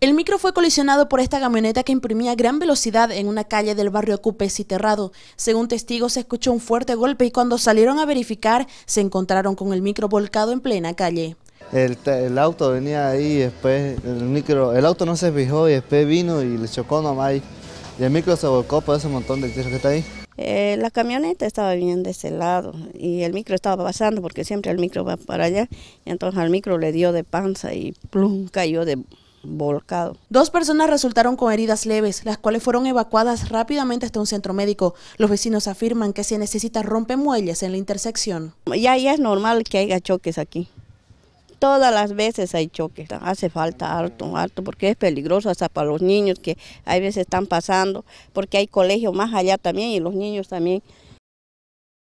El micro fue colisionado por esta camioneta que imprimía gran velocidad en una calle del barrio Cupes y Terrado. Según testigos, se escuchó un fuerte golpe y cuando salieron a verificar, se encontraron con el micro volcado en plena calle. El, auto venía ahí, después el micro, el auto no se fijó y después vino y le chocó nomás ahí. Y el micro se volcó por ese montón de tierra que está ahí. Eh, la camioneta estaba bien de ese lado y el micro estaba pasando porque siempre el micro va para allá. Y entonces al micro le dio de panza y plum, cayó de volcado. Dos personas resultaron con heridas leves, las cuales fueron evacuadas rápidamente hasta un centro médico. Los vecinos afirman que se necesita muelles en la intersección. Ya, ahí es normal que haya choques aquí. Todas las veces hay choques, hace falta alto, alto, porque es peligroso hasta para los niños que a veces están pasando, porque hay colegios más allá también y los niños también